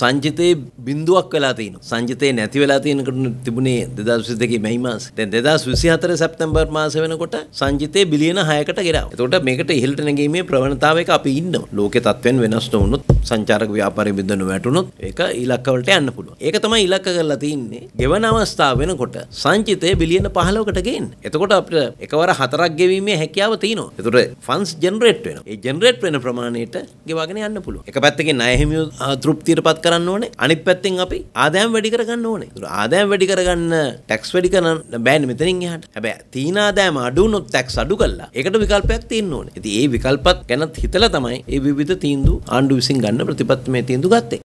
සංජිතයේ බින්දුවක් වෙලා තියෙන සංජිතය නැති වෙලා තියෙනකට තිබුණේ දෙදස් දෙකේ මැයි මාස දැන් දෙදස් විසි හතර සැප්තැම්බර් මාස වෙනකොට සංජිතය බිලියන හයකට ගෙරාව එතකොට මේකට ඉහළට නැගීමේ ප්‍රවණතාවයක අපි ඉන්න ලෝක තත්වෙන් වෙනස් නොවුණොත් සංචාරක ව්‍යාපාරය බිඳන වැටුණොත් ඒක ඉලක්කවලට යන්න පුළුවන් ඒක තමයි ඉලක්ක කරලා තින්නේ ගෙවන අවස්ථාව වෙනකොට සංචිතය බිලියන 15කට ගේන්න එතකොට අපිට එකවර හතරක් ගෙවීමේ හැකියාව තියෙනවා එතකොට ෆන්ඩ්ස් ජෙනරේට් වෙනවා ඒ ජෙනරේට් වෙන ප්‍රමාණයට ගෙවාගෙන යන්න පුළුවන් එක පැත්තකින් ණය හිමියෝ තෘප්තියටපත් කරන්න ඕනේ අනිත් පැත්තෙන් අපි ආදායම් වැඩි කරගන්න ඕනේ. ඒක ආදායම් වැඩි කරගන්න ටැක්ස් වැඩි කරන්න බෑනේ මෙතනින් එහාට. හැබැයි තීන ආදායම අඩු වුණොත් ටැක්ස් අඩු කළා. ඒකට විකල්පයක් තියෙන්න ඕනේ. ඉතින් ඒ විකල්පත් ගැනත් හිතලා තමයි ඒ විවිධ තීන්දුව ආණ්ඩුව විසින් ගන්න ප්‍රතිපත්තිමය තීන්දුව ගත්තේ.